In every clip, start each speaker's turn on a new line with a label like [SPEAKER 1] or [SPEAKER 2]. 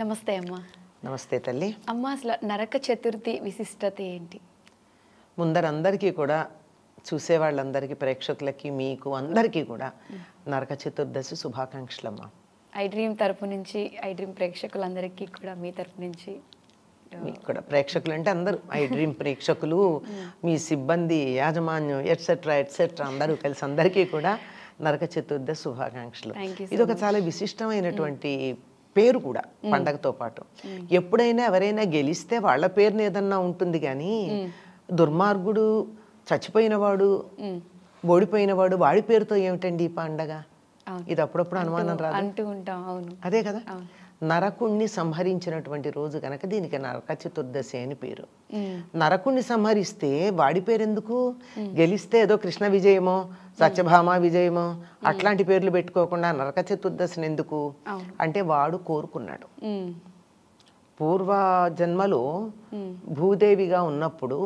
[SPEAKER 1] నమస్తే అమ్మ
[SPEAKER 2] నమస్తే తల్లి
[SPEAKER 1] అమ్మ అసలు నరక చతుర్థి విశిష్టత ఏంటి
[SPEAKER 2] ముందరందరికీ కూడా చూసే వాళ్ళందరికీ ప్రేక్షకులకి మీకు అందరికీ కూడా నరక చతుర్దశి శుభాకాంక్షలమ్మ
[SPEAKER 1] ఐ డ్రీమ్ తరపు నుంచి ఐ డ్రీమ్ ప్రేక్షకులందరికీ కూడా మీ తరపు నుంచి మీకు
[SPEAKER 2] ప్రేక్షకులు అంటే అందరూ ఐ డ్రీమ్ ప్రేక్షకులు మీ సిబ్బంది యాజమాన్యం ఎట్సెట్రా ఎట్సెట్రా అందరూ కలిసి అందరికీ కూడా నరక చతుర్దశి శుభాకాంక్షలు ఇది ఒక చాలా విశిష్టమైనటువంటి పేరు కూడా పండగతో పాటు ఎప్పుడైనా ఎవరైనా గెలిస్తే వాళ్ళ పేరుని ఏదన్నా ఉంటుంది కానీ దుర్మార్గుడు చచ్చిపోయినవాడు ఓడిపోయినవాడు వాడి పేరుతో ఏమిటండి ఈ పండగ ఇది అప్పుడప్పుడు అనుమానం రాదు అంటూ ఉంటాం అవును అదే కదా నరకుణ్ణి సంహరించినటువంటి రోజు కనుక దీనికి నరక చతుర్దశి అని పేరు నరకుణ్ణి సంహరిస్తే వాడి పేరెందుకు గెలిస్తే ఏదో కృష్ణ విజయమో సత్యభామ విజయమో అట్లాంటి పేర్లు పెట్టుకోకుండా నరక చతుర్దశిని ఎందుకు అంటే వాడు కోరుకున్నాడు పూర్వ జన్మలో భూదేవిగా ఉన్నప్పుడు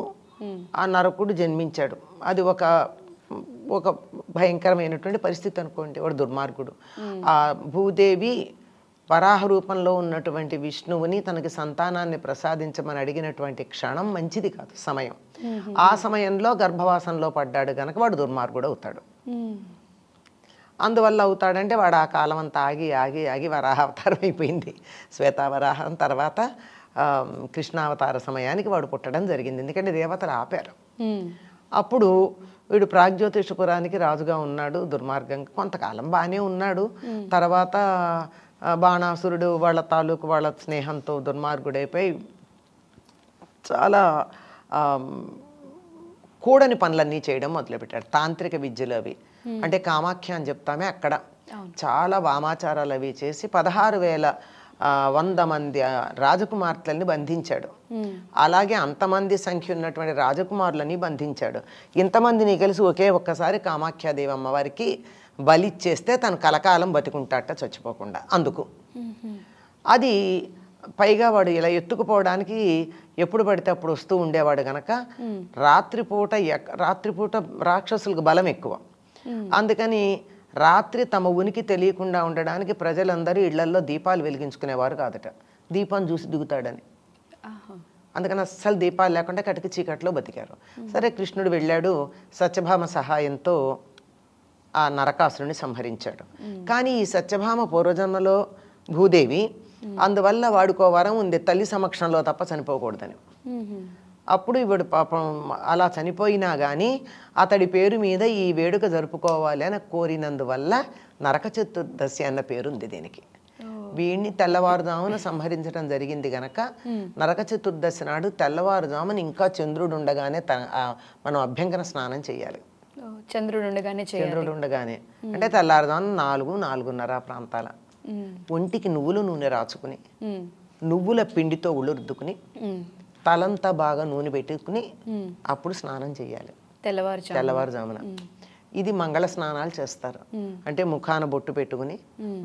[SPEAKER 2] ఆ నరకుడు జన్మించాడు అది ఒక ఒక భయంకరమైనటువంటి పరిస్థితి అనుకోండి వాడు దుర్మార్గుడు ఆ భూదేవి వరాహ రూపంలో ఉన్నటువంటి విష్ణువుని తనకి సంతానాన్ని ప్రసాదించమని అడిగినటువంటి క్షణం మంచిది కాదు సమయం ఆ సమయంలో గర్భవాసంలో పడ్డాడు గనక వాడు దుర్మార్గుడు అవుతాడు అందువల్ల అవుతాడంటే వాడు ఆ కాలం అంతా ఆగి ఆగి ఆగి వరాహ అవతారం అయిపోయింది శ్వేతావరాహం తర్వాత కృష్ణావతార సమయానికి వాడు పుట్టడం జరిగింది ఎందుకంటే దేవతలు ఆపారు అప్పుడు వీడు ప్రాగ్జ్యోతిషపురానికి రాజుగా ఉన్నాడు దుర్మార్గం కొంతకాలం బాగానే ఉన్నాడు తర్వాత బాణాసురుడు వాళ్ళ తాలూకు వాళ్ళ స్నేహంతో దుర్మార్గుడైపోయి చాలా కూడని పనులన్నీ చేయడం మొదలుపెట్టాడు తాంత్రిక విద్యలు అవి అంటే కామాఖ్య అని చెప్తామే అక్కడ చాలా వామాచారాలు అవి చేసి పదహారు వేల వంద మంది రాజకుమార్తెల్ని బంధించాడు అలాగే అంతమంది సంఖ్య ఉన్నటువంటి రాజకుమారులని బంధించాడు ఇంతమందిని కలిసి ఒకే ఒక్కసారి కామాఖ్యాదేవి అమ్మవారికి బలిచ్చేస్తే తను కలకాలం బతికుంటాట చచ్చిపోకుండా అందుకు అది పైగా వాడు ఇలా ఎత్తుకుపోవడానికి ఎప్పుడు పడితే అప్పుడు వస్తూ ఉండేవాడు గనక రాత్రిపూట రాత్రిపూట రాక్షసులకు బలం ఎక్కువ అందుకని రాత్రి తమ ఉనికి తెలియకుండా ఉండడానికి ప్రజలందరూ ఇళ్లల్లో దీపాలు వెలిగించుకునేవారు కాదట దీపం చూసి దిగుతాడని అందుకని అస్సలు దీపాలు లేకుండా కటికి చీకట్లో బతికారు సరే కృష్ణుడు వెళ్ళాడు సత్యభామ సహాయంతో ఆ నరకాసురుని సంహరించాడు కానీ ఈ సత్యభామ పూర్వజన్మలో భూదేవి అందువల్ల వాడుకో వరం ఉంది తల్లి సమక్షంలో తప్ప చనిపోకూడదని అప్పుడు ఇవిడు పాపం అలా చనిపోయినా కానీ అతడి పేరు మీద ఈ వేడుక జరుపుకోవాలి అని కోరినందువల్ల నరక చతుర్దశి అన్న పేరుంది దీనికి వీడిని తెల్లవారుజామున సంహరించడం జరిగింది గనక నరక చతుర్దశి నాడు తెల్లవారుజామున ఇంకా చంద్రుడు ఉండగానే మనం అభ్యంకర స్నానం చేయాలి
[SPEAKER 1] చంద్రుడు ఉండగానే చంద్రుడు
[SPEAKER 2] ఉండగానే అంటే తెల్లారుదాం నాలుగు నాలుగున్నర ప్రాంతాల ఒంటికి నువ్వులు నూనె రాచుకుని నువ్వుల పిండితో ఉళ్ళు రుద్దుకుని తలంతా బాగా నూనె పెట్టుకుని అప్పుడు స్నానం చేయాలి
[SPEAKER 1] తెల్లవారు తెల్లవారుజామున
[SPEAKER 2] ఇది మంగళ స్నానాలు చేస్తారు అంటే ముఖాన బొట్టు పెట్టుకుని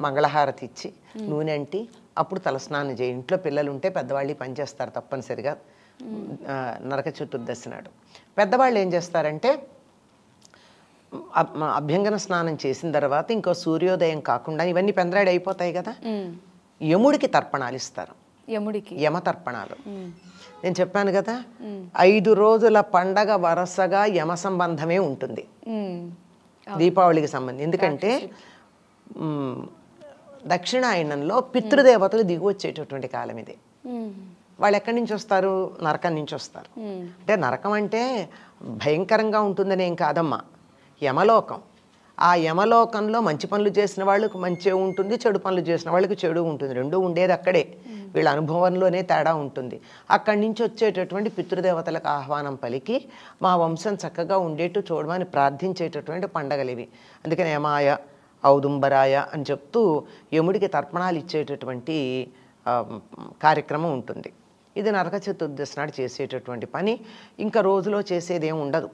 [SPEAKER 2] మంగళహారతి ఇచ్చి నూనె అంటి అప్పుడు తలస్నానం చేయి ఇంట్లో పిల్లలు ఉంటే పెద్దవాళ్ళు పనిచేస్తారు తప్పనిసరిగా నరక చతుర్దశి నాడు పెద్దవాళ్ళు ఏం చేస్తారంటే అభ్యంగన స్నానం చేసిన తర్వాత ఇంకో సూర్యోదయం కాకుండా ఇవన్నీ పెందరాడి అయిపోతాయి కదా యముడికి తర్పణాలు ఇస్తారు
[SPEAKER 1] యముడికి యమ
[SPEAKER 2] తర్పణాలు నేను చెప్పాను కదా ఐదు రోజుల పండగ వరసగా యమ సంబంధమే ఉంటుంది దీపావళికి సంబంధం ఎందుకంటే దక్షిణాయనంలో పితృదేవతలు దిగు వచ్చేటటువంటి కాలం ఇది వాళ్ళు ఎక్కడి నుంచి వస్తారు నరకం నుంచి వస్తారు అంటే నరకం అంటే భయంకరంగా ఉంటుందనేం కాదమ్మా యమలోకం ఆ యమలోకంలో మంచి పనులు చేసిన వాళ్ళకు మంచి ఉంటుంది చెడు పనులు చేసిన వాళ్ళకి చెడు ఉంటుంది రెండూ ఉండేది అక్కడే వీళ్ళ అనుభవంలోనే తేడా ఉంటుంది అక్కడి నుంచి వచ్చేటటువంటి పితృదేవతలకు ఆహ్వానం పలికి మా వంశం చక్కగా ఉండేట్టు చూడమని ప్రార్థించేటటువంటి పండగలు ఇవి అందుకని యమాయ ఔదుంబరాయ అని చెప్తూ యముడికి తర్పణాలు ఇచ్చేటటువంటి కార్యక్రమం ఉంటుంది ఇది నరక చతుర్దశి నాడు చేసేటటువంటి పని ఇంకా రోజులో చేసేది ఏమి ఉండదు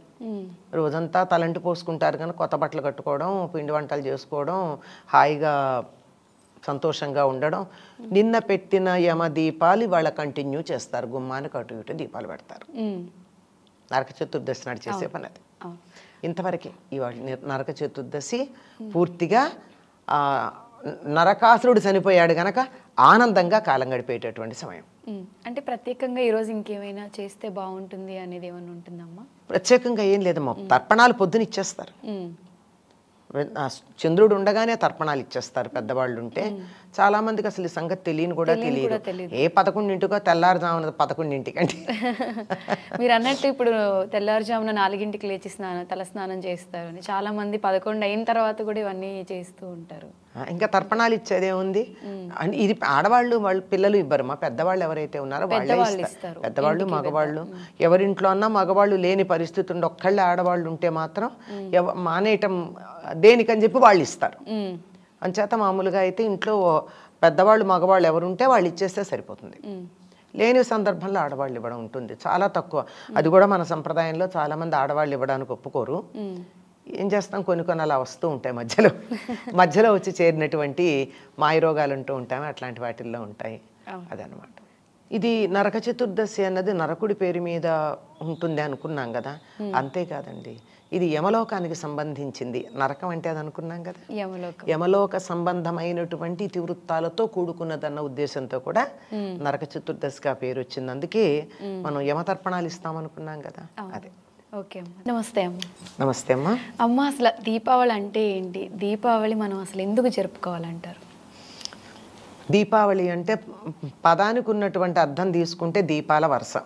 [SPEAKER 2] రోజంతా తలంటి పోసుకుంటారు కానీ కొత్త బట్టలు కట్టుకోవడం పిండి వంటలు చేసుకోవడం హాయిగా సంతోషంగా ఉండడం నిన్న పెట్టిన యమ దీపాలు వాళ్ళ కంటిన్యూ చేస్తారు గుమ్మానికి అటు ఇటు దీపాలు పెడతారు నరక చతుర్దశి నాడు చేసే పని అది ఇంతవరకే ఇవాళ నరక చతుర్దశి పూర్తిగా నరకాసురుడు చనిపోయాడు గనక ఆనందంగా కాలం గడిపేటటువంటి సమయం
[SPEAKER 1] అంటే ప్రత్యేకంగా ఈరోజు ఇంకేమైనా చేస్తే బాగుంటుంది అనేది ఏమైనా ఉంటుందమ్మా
[SPEAKER 2] ప్రత్యేకంగా ఏం లేదమ్మా తర్పణాలు పొద్దున ఇచ్చేస్తారు చంద్రుడు ఉండగానే తర్పణాలు ఇచ్చేస్తారు పెద్దవాళ్ళు ఉంటే చాలా మందికి అసలు ఈ సంగతి తెలియని కూడా తెలియదు ఏ పదకొండింటికో తెల్లారుజామున పదకొండింటికంటే
[SPEAKER 1] మీరు అన్నట్టు ఇప్పుడు తెల్లారుజామున నాలుగింటికి లేచి స్నానం తల స్నానం చేస్తారు అని చాలా మంది పదకొండు అయిన తర్వాత కూడా ఇవన్నీ చేస్తూ ఉంటారు
[SPEAKER 2] ఇంకా తర్పణాలు ఇచ్చేదే ఉంది అండ్ ఇది ఆడవాళ్ళు వాళ్ళు పిల్లలు ఇవ్వరు మా పెద్దవాళ్ళు ఎవరైతే ఉన్నారో వాళ్ళే ఇస్తారు పెద్దవాళ్ళు మగవాళ్ళు ఎవరింట్లో అన్నా మగవాళ్ళు లేని పరిస్థితి ఉండి ఒక్కళ్ళే ఆడవాళ్ళు ఉంటే మాత్రం మానేయటం దేనికని చెప్పి వాళ్ళు ఇస్తారు అంచేత మామూలుగా అయితే ఇంట్లో పెద్దవాళ్ళు మగవాళ్ళు ఎవరుంటే వాళ్ళు ఇచ్చేస్తే సరిపోతుంది లేని సందర్భంలో ఆడవాళ్ళు ఇవ్వడం ఉంటుంది చాలా తక్కువ అది కూడా మన సంప్రదాయంలో చాలామంది ఆడవాళ్ళు ఇవ్వడానికి ఒప్పుకోరు ఏం చేస్తాం కొన్ని కొన్ని అలా వస్తూ ఉంటాయి మధ్యలో మధ్యలో వచ్చి చేరినటువంటి మాయరోగాలు ఉంటూ ఉంటాయి అట్లాంటి వాటిల్లో ఉంటాయి అదనమాట ఇది నరక చతుర్దశి అన్నది నరకుడి పేరు మీద ఉంటుంది అనుకున్నాం కదా అంతేకాదండి ఇది యమలోకానికి సంబంధించింది నరకం అంటే అది అనుకున్నాం కదా యమలోక సంబంధమైనటువంటి ఇతివృత్తాలతో కూడుకున్నదన్న ఉద్దేశంతో కూడా నరక చతుర్దశిగా పేరు వచ్చింది అందుకే మనం యమతర్పణాలు ఇస్తామనుకున్నాం కదా
[SPEAKER 1] అదే ఓకే నమస్తే అమ్మ నమస్తే అమ్మా అమ్మ అసలు దీపావళి అంటే ఏంటి దీపావళి మనం అసలు ఎందుకు జరుపుకోవాలంటారు
[SPEAKER 2] దీపావళి అంటే పదానికి ఉన్నటువంటి అర్థం తీసుకుంటే దీపాల వరుస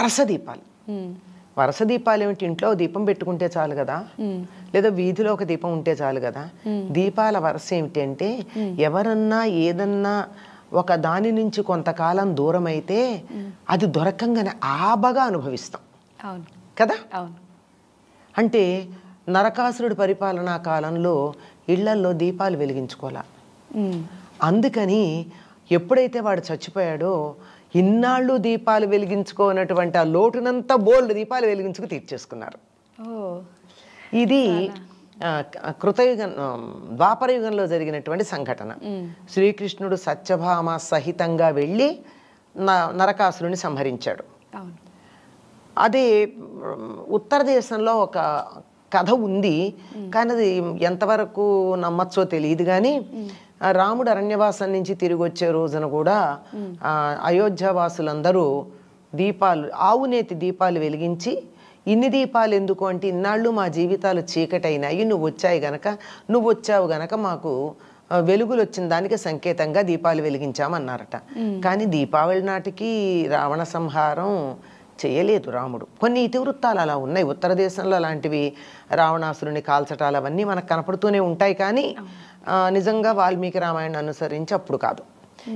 [SPEAKER 2] వరుస దీపాలు వరుస దీపాలు ఏమిటి ఇంట్లో దీపం పెట్టుకుంటే చాలు కదా లేదా వీధిలో ఒక దీపం ఉంటే చాలు కదా దీపాల వరుస అంటే ఎవరన్నా ఏదన్నా ఒక దాని నుంచి కొంతకాలం దూరం అయితే అది దొరకంగానే ఆబగా అనుభవిస్తాం కదా అంటే నరకాసురుడి పరిపాలనా కాలంలో ఇళ్లల్లో దీపాలు వెలిగించుకోవాల అందుకని ఎప్పుడైతే వాడు చచ్చిపోయాడో ఇన్నాళ్ళు దీపాలు వెలిగించుకోనటువంటి ఆ లోటునంత బోల్డ్ దీపాలు వెలిగించుకు తీర్చేసుకున్నారు ఇది కృతయుగం ద్వాపరయుగంలో జరిగినటువంటి సంఘటన శ్రీకృష్ణుడు సత్యభామ సహితంగా వెళ్ళి నరకాసురుని సంహరించాడు అది ఉత్తర దేశంలో ఒక కథ ఉంది కానీ అది ఎంతవరకు నమ్మచ్చో తెలియదు కానీ రాముడు అరణ్యవాసం నుంచి తిరిగి వచ్చే రోజున కూడా అయోధ్య వాసులందరూ దీపాలు ఆవునేతి దీపాలు వెలిగించి ఇన్ని దీపాలు ఎందుకు అంటే ఇన్నాళ్ళు మా జీవితాలు చీకటైనాయి నువ్వు వచ్చాయి గనక నువ్వు వచ్చావు గనక మాకు వెలుగులు వచ్చిన దానికి సంకేతంగా దీపాలు వెలిగించామన్నారట కానీ దీపావళి నాటికి రావణ సంహారం చేయలేదు రాముడు కొన్ని ఇతివృత్తాలు అలా ఉన్నాయి ఉత్తర దేశంలో అలాంటివి రావణాసురుని కాల్చటాలు అవన్నీ మనకు కనపడుతూనే ఉంటాయి కానీ నిజంగా వాల్మీకి రామాయణం అనుసరించి అప్పుడు కాదు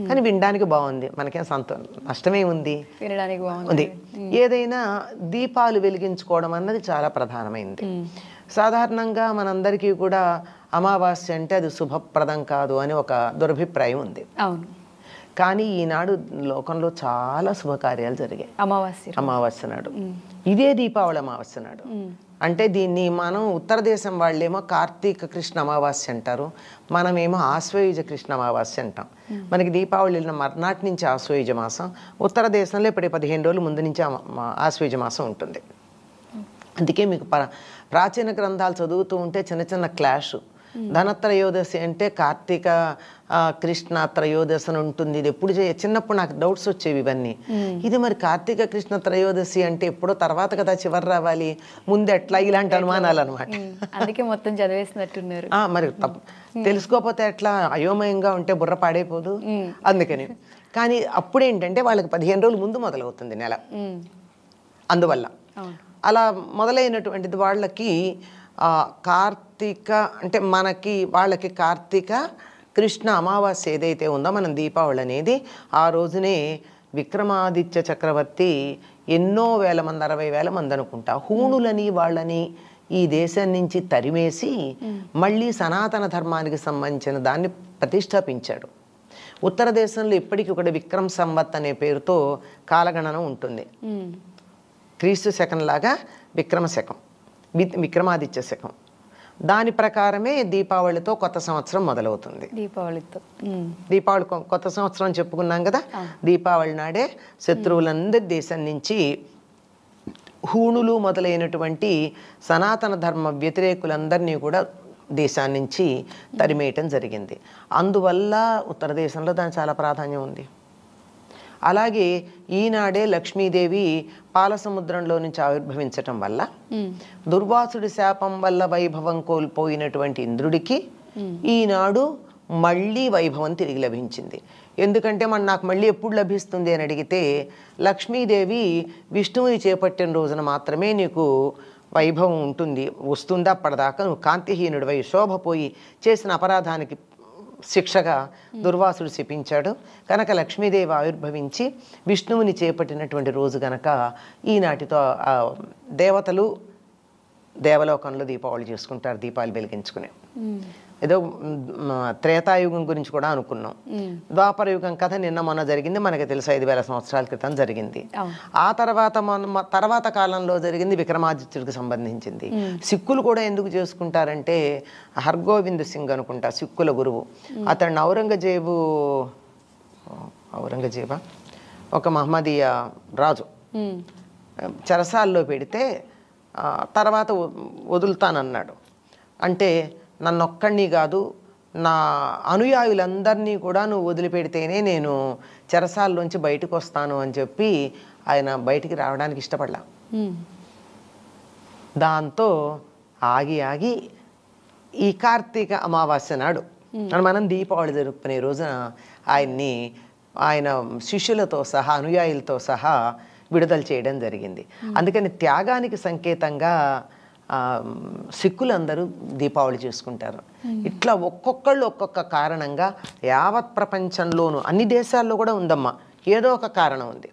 [SPEAKER 2] కానీ వినడానికి బాగుంది మనకేం సంతో నష్టమే ఉంది
[SPEAKER 1] వినడానికి ఉంది
[SPEAKER 2] ఏదైనా దీపాలు వెలిగించుకోవడం అన్నది చాలా ప్రధానమైంది సాధారణంగా మనందరికీ కూడా అమావాస్య అంటే అది శుభప్రదం కాదు అని ఒక దురభిప్రాయం ఉంది అవును కానీ ఈనాడు లోకంలో చాలా శుభకార్యాలు జరిగాయి అమావాస్య అమావాస్య నాడు ఇదే దీపావళి అమావాస్య నాడు అంటే దీన్ని మనం ఉత్తర దేశం వాళ్ళేమో కార్తీక కృష్ణ అమావాస్య అంటారు మనమేమో ఆశ్వయుజ కృష్ణ అమావాస్య అంటాం మనకి దీపావళి వెళ్ళిన మర్నాటి నుంచి ఆశ్వయుజ మాసం ఉత్తర దేశంలో ఇప్పటి పదిహేను రోజులు ముందు నుంచి ఆశ్వయుజ మాసం ఉంటుంది అందుకే మీకు ప్రాచీన గ్రంథాలు చదువుతూ ఉంటే చిన్న చిన్న క్లాష్ ధనత్రయోదశి అంటే కార్తీక కృష్ణ త్రయోదశి అని ఉంటుంది ఇది ఎప్పుడు చిన్నప్పుడు నాకు డౌట్స్ వచ్చేవి ఇవన్నీ ఇది మరి కార్తీక కృష్ణ త్రయోదశి అంటే ఎప్పుడో తర్వాత కదా చివరి రావాలి ముందు ఎట్లా ఇలాంటి అనుమానాలు అనమాట
[SPEAKER 1] అందుకే మొత్తం చదివేసినట్టున్నారు
[SPEAKER 2] మరి తెలుసుకోపోతే ఎట్లా అయోమయంగా ఉంటే బుర్ర పాడైపోదు అందుకని కానీ అప్పుడేంటంటే వాళ్ళకి పదిహేను రోజుల ముందు మొదలవుతుంది నెల అందువల్ల అలా మొదలైనటువంటిది వాళ్ళకి కార్తీక అంటే మనకి వాళ్ళకి కార్తీక కృష్ణ అమావాస్య ఏదైతే ఉందో మనం దీపావళి అనేది ఆ రోజునే విక్రమాదిత్య చక్రవర్తి ఎన్నో వేల మంది అరవై వేల మంది అనుకుంటా హూణులని వాళ్ళని ఈ దేశం నుంచి తరిమేసి మళ్ళీ సనాతన ధర్మానికి సంబంధించిన దాన్ని ప్రతిష్టాపించాడు ఉత్తర దేశంలో ఇప్పటికీ ఒకటి విక్రమ్ సంవత్ అనే పేరుతో కాలగణన ఉంటుంది క్రీస్తు శకం లాగా విక్రమ శకం విక్రమాదిత్య శకం దాని ప్రకారమే దీపావళితో కొత్త సంవత్సరం మొదలవుతుంది
[SPEAKER 1] దీపావళితో
[SPEAKER 2] దీపావళి కొత్త సంవత్సరం చెప్పుకున్నాం కదా దీపావళి నాడే శత్రువులందరి దేశం నుంచి హూణులు మొదలైనటువంటి సనాతన ధర్మ వ్యతిరేకులందరినీ కూడా దేశాన్నించి తరిమేయటం జరిగింది అందువల్ల ఉత్తర దేశంలో దాని చాలా ప్రాధాన్యం ఉంది అలాగే ఈనాడే లక్ష్మీదేవి పాలసముద్రంలో నుంచి ఆవిర్భవించటం వల్ల దుర్వాసుడి శాపం వల్ల వైభవం కోల్పోయినటువంటి ఇంద్రుడికి ఈనాడు మళ్ళీ వైభవం తిరిగి లభించింది ఎందుకంటే మన నాకు మళ్ళీ ఎప్పుడు లభిస్తుంది అని అడిగితే లక్ష్మీదేవి విష్ణువుని చేపట్టిన రోజున మాత్రమే నీకు వైభవం ఉంటుంది వస్తుంది అప్పటిదాకా నువ్వు కాంతిహీనుడివై శోభపోయి చేసిన అపరాధానికి శిక్షగా దుర్వాసుడు శపించాడు కనుక లక్ష్మీదేవి ఆవిర్భవించి విష్ణువుని చేపట్టినటువంటి రోజు గనక ఈనాటితో దేవతలు దేవలోకంలో దీపావళి చేసుకుంటారు దీపాలు వెలిగించుకునే ఏదో త్రేతాయుగం గురించి కూడా అనుకున్నాం ద్వాపర యుగం కథ నిన్న మొన్న జరిగింది మనకి తెలుసు ఐదు వేల సంవత్సరాల క్రితం జరిగింది ఆ తర్వాత మన తర్వాత కాలంలో జరిగింది విక్రమాదిత్యుడికి సంబంధించింది సిక్కులు కూడా ఎందుకు చేసుకుంటారంటే హర్గోవింద్ సింగ్ అనుకుంటా సిక్కుల గురువు అతను ఔరంగజేబు ఔరంగజేబా ఒక మహమ్మదీయ రాజు చరసాల్లో పెడితే తర్వాత వదులుతానన్నాడు అంటే నన్నొక్కడిని కాదు నా అనుయాయులందరినీ కూడా నువ్వు వదిలిపెడితేనే నేను చెరసాల్లోంచి బయటకు వస్తాను అని చెప్పి ఆయన బయటికి రావడానికి ఇష్టపడ్డా దాంతో ఆగి ఆగి ఈ కార్తీక అమావాస్య నాడు మనం దీపావళి జరుపుకునే రోజున ఆయన్ని ఆయన శిష్యులతో సహా అనుయాయులతో సహా విడుదల చేయడం జరిగింది అందుకని త్యాగానికి సంకేతంగా సిక్కులందరూ దీపావళి చేసుకుంటారు hmm. ఇట్లా ఒక్కొక్కళ్ళు ఒక్కొక్క కారణంగా యావత్ ప్రపంచంలోనూ అన్ని దేశాల్లో కూడా ఉందమ్మా ఏదో ఒక కారణం ఉంది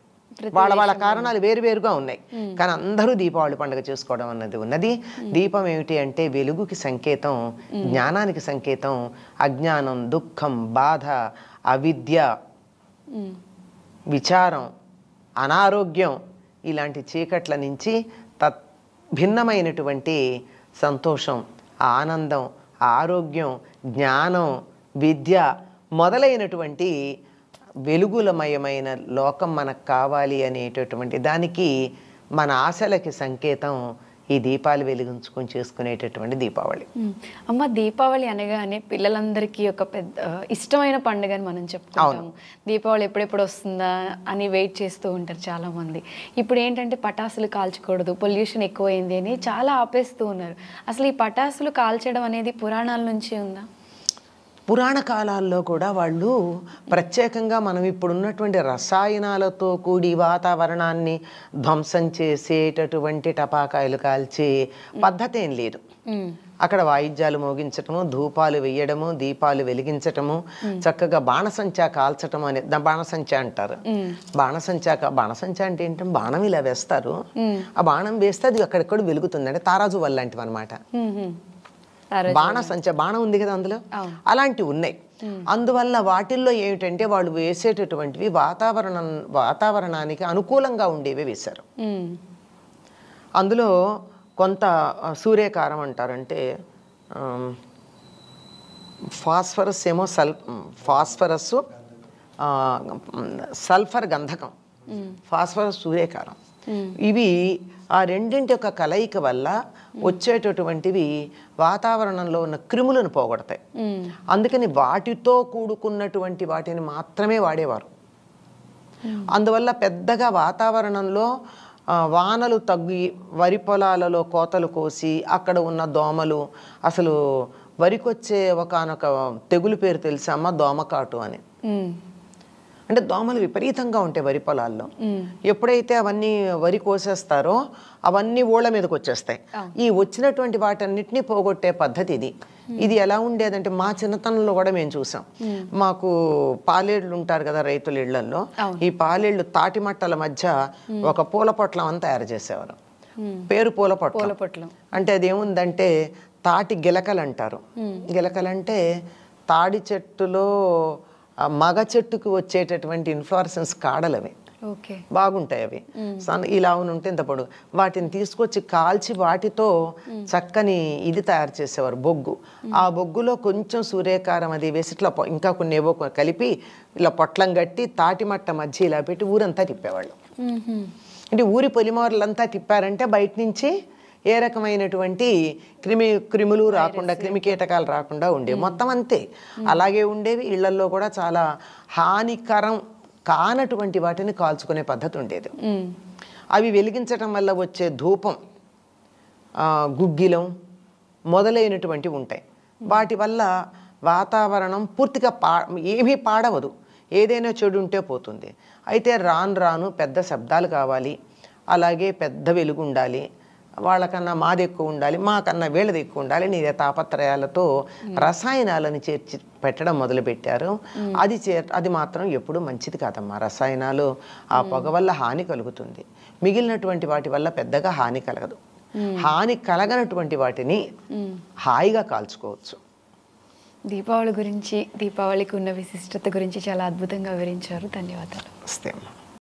[SPEAKER 2] వాళ్ళ వాళ్ళ కారణాలు వేరువేరుగా ఉన్నాయి hmm. కానీ అందరూ దీపావళి పండుగ చేసుకోవడం అన్నది ఉన్నది hmm. దీపం ఏమిటి అంటే వెలుగుకి సంకేతం జ్ఞానానికి సంకేతం అజ్ఞానం దుఃఖం బాధ అవిద్య విచారం అనారోగ్యం ఇలాంటి చీకట్ల నుంచి భిన్నమైనటువంటి సంతోషం ఆనందం ఆరోగ్యం జ్ఞానం విద్య మొదలైనటువంటి వెలుగులమయమైన లోకం మనకు కావాలి అనేటటువంటి దానికి మన ఆశలకి సంకేతం ఈ దీపాలు వెలిగించుకొని చేసుకునేటటువంటి దీపావళి
[SPEAKER 1] అమ్మ దీపావళి అనగానే పిల్లలందరికీ ఒక పెద్ద ఇష్టమైన పండుగ అని మనం చెప్పుకుంటాము దీపావళి ఎప్పుడెప్పుడు వస్తుందా అని వెయిట్ చేస్తూ ఉంటారు చాలామంది ఇప్పుడు ఏంటంటే పటాసులు కాల్చకూడదు పొల్యూషన్ ఎక్కువైంది అని చాలా ఆపేస్తూ ఉన్నారు అసలు ఈ పటాసులు కాల్చడం అనేది పురాణాల నుంచి ఉందా
[SPEAKER 2] పురాణ కాలాల్లో కూడా వాళ్ళు ప్రత్యేకంగా మనం ఇప్పుడున్నటువంటి రసాయనాలతో కూడి వాతావరణాన్ని ధ్వంసం చేసేటటువంటి టపాకాయలు కాల్చే పద్ధతి ఏం లేదు అక్కడ వాయిద్యాలు మోగించటము ధూపాలు వేయడము దీపాలు వెలిగించటము చక్కగా బాణసంచా కాల్చటం అనే బాణసంచా అంటారు బాణసంచా బాణసంచా అంటే ఏంటంటే బాణం ఇలా వేస్తారు ఆ బాణం వేస్తే అది అక్కడెక్కడ వెలుగుతుంది అంటే తారాజు వల్లంటివి అనమాట బాణ సంచ బాణం ఉంది కదా అందులో అలాంటివి ఉన్నాయి అందువల్ల వాటిల్లో ఏమిటంటే వాళ్ళు వేసేటటువంటివి వాతావరణం వాతావరణానికి అనుకూలంగా ఉండేవి వేశారు అందులో కొంత సూర్యకారం అంటారంటే ఫాస్ఫరస్ ఏమో సల్ ఫాస్ఫరస్ సల్ఫర్ గంధకం ఫాస్ఫరస్ సూర్యకారం ఇవి ఆ రెండింటి యొక్క కలయిక వల్ల వచ్చేటటువంటివి వాతావరణంలో ఉన్న క్రిములను పోగొడతాయి అందుకని వాటితో కూడుకున్నటువంటి వాటిని మాత్రమే వాడేవారు అందువల్ల పెద్దగా వాతావరణంలో వానలు తగ్గి వరి పొలాలలో కోతలు కోసి అక్కడ ఉన్న దోమలు అసలు వరికొచ్చే ఒకనొక తెగులు పేరు అమ్మ దోమకాటు అని అంటే దోమలు విపరీతంగా ఉంటాయి వరి పొలాల్లో ఎప్పుడైతే అవన్నీ వరి కోసేస్తారో అవన్నీ ఓళ్ళ మీదకి వచ్చేస్తాయి ఈ వచ్చినటువంటి వాటన్నిటినీ పోగొట్టే పద్ధతి ఇది ఇది ఎలా ఉండేదంటే మా చిన్నతనంలో కూడా మేము చూసాం మాకు పాలేళ్ళు ఉంటారు కదా రైతుల ఇళ్లలో ఈ పాలేళ్ళు తాటి మట్టల మధ్య ఒక పూల పొట్లం అని తయారు చేసేవారు
[SPEAKER 3] పేరు పూల పొట్లం
[SPEAKER 2] అంటే అదేముందంటే తాటి గిలకలు అంటారు గిలకలంటే తాడి చెట్టులో ఆ మగ చెట్టుకు వచ్చేటటువంటి ఇన్ఫ్లోరసెన్స్ కాడలవి బాగుంటాయి అవి సన్ ఇలా ఉంటే ఇంత పొడుగు వాటిని తీసుకొచ్చి కాల్చి వాటితో చక్కని ఇది తయారు చేసేవారు బొగ్గు ఆ బొగ్గులో కొంచెం సూర్యకారం అది వేసి ఇట్లా ఇంకా కొన్ని ఏవో కలిపి ఇలా పొట్లం కట్టి తాటిమట్ట మధ్య ఇలా పెట్టి ఊరంతా తిప్పేవాళ్ళు అంటే ఊరి పొలిమోరలంతా తిప్పారంటే బయట నుంచి ఏ రకమైనటువంటి క్రిమి క్రిములు రాకుండా క్రిమి కీటకాలు రాకుండా ఉండేవి మొత్తం అంతే అలాగే ఉండేవి ఇళ్లల్లో కూడా చాలా హానికరం కానటువంటి వాటిని కాల్చుకునే పద్ధతి ఉండేది అవి వెలిగించటం వల్ల వచ్చే ధూపం గుగ్గిలం మొదలైనటువంటివి ఉంటాయి వాటి వల్ల వాతావరణం పూర్తిగా పా ఏమీ పాడవదు ఏదైనా చెడు ఉంటే పోతుంది అయితే రాను రాను పెద్ద శబ్దాలు కావాలి అలాగే పెద్ద వెలుగు ఉండాలి వాళ్ళకన్నా మాది ఎక్కువ ఉండాలి మాకన్నా వీళ్ళది ఎక్కువ ఉండాలి నీ తాపత్రయాలతో రసాయనాలను చేర్చి పెట్టడం మొదలుపెట్టారు అది చే అది మాత్రం ఎప్పుడూ మంచిది కాదమ్మా రసాయనాలు ఆ పొగ వల్ల హాని కలుగుతుంది మిగిలినటువంటి వాటి వల్ల పెద్దగా హాని కలగదు హాని కలగనటువంటి వాటిని హాయిగా కాల్చుకోవచ్చు
[SPEAKER 1] దీపావళి గురించి దీపావళికి ఉన్న విశిష్టత గురించి చాలా అద్భుతంగా వివరించారు ధన్యవాదాలు
[SPEAKER 2] వస్తే అమ్మా